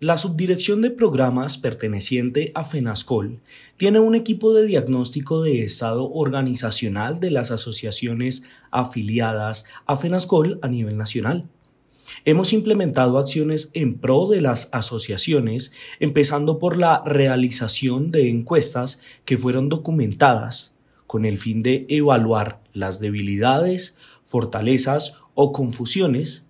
La Subdirección de Programas perteneciente a FENASCOL tiene un equipo de diagnóstico de estado organizacional de las asociaciones afiliadas a FENASCOL a nivel nacional. Hemos implementado acciones en pro de las asociaciones, empezando por la realización de encuestas que fueron documentadas con el fin de evaluar las debilidades, fortalezas o confusiones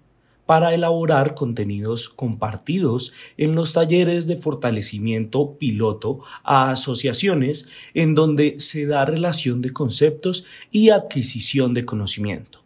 para elaborar contenidos compartidos en los talleres de fortalecimiento piloto a asociaciones en donde se da relación de conceptos y adquisición de conocimiento.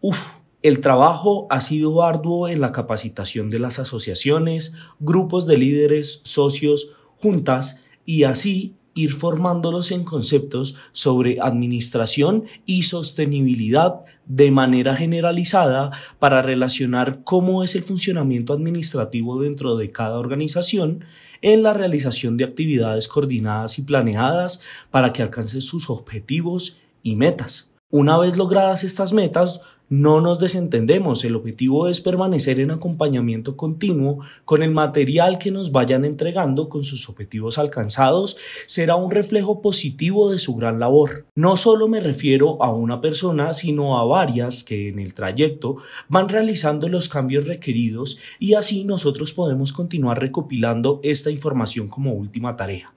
Uf, el trabajo ha sido arduo en la capacitación de las asociaciones, grupos de líderes, socios, juntas y así ir formándolos en conceptos sobre administración y sostenibilidad de manera generalizada para relacionar cómo es el funcionamiento administrativo dentro de cada organización en la realización de actividades coordinadas y planeadas para que alcance sus objetivos y metas. Una vez logradas estas metas, no nos desentendemos. El objetivo es permanecer en acompañamiento continuo con el material que nos vayan entregando con sus objetivos alcanzados. Será un reflejo positivo de su gran labor. No solo me refiero a una persona, sino a varias que en el trayecto van realizando los cambios requeridos y así nosotros podemos continuar recopilando esta información como última tarea.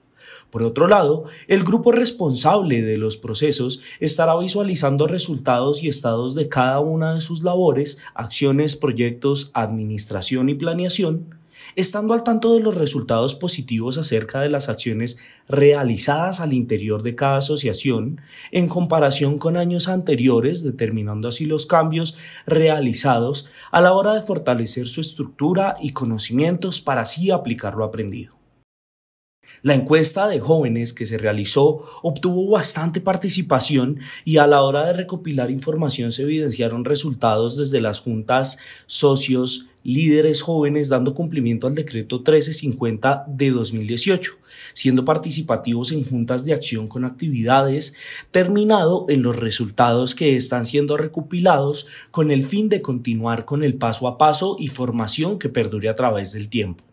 Por otro lado, el grupo responsable de los procesos estará visualizando resultados y estados de cada una de sus labores, acciones, proyectos, administración y planeación, estando al tanto de los resultados positivos acerca de las acciones realizadas al interior de cada asociación en comparación con años anteriores, determinando así los cambios realizados a la hora de fortalecer su estructura y conocimientos para así aplicar lo aprendido. La encuesta de jóvenes que se realizó obtuvo bastante participación y a la hora de recopilar información se evidenciaron resultados desde las juntas, socios, líderes jóvenes dando cumplimiento al decreto 1350 de 2018, siendo participativos en juntas de acción con actividades, terminado en los resultados que están siendo recopilados con el fin de continuar con el paso a paso y formación que perdure a través del tiempo.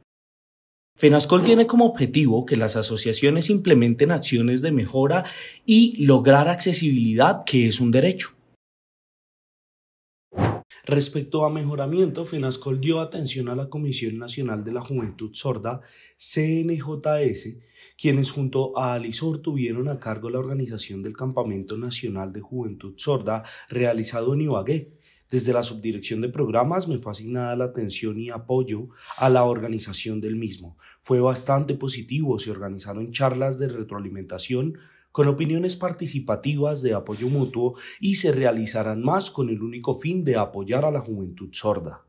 FENASCOL tiene como objetivo que las asociaciones implementen acciones de mejora y lograr accesibilidad, que es un derecho. Respecto a mejoramiento, FENASCOL dio atención a la Comisión Nacional de la Juventud Sorda, CNJS, quienes junto a Alisor tuvieron a cargo la organización del Campamento Nacional de Juventud Sorda realizado en Ibagué, desde la subdirección de programas me fue asignada la atención y apoyo a la organización del mismo. Fue bastante positivo, se organizaron charlas de retroalimentación con opiniones participativas de apoyo mutuo y se realizarán más con el único fin de apoyar a la juventud sorda.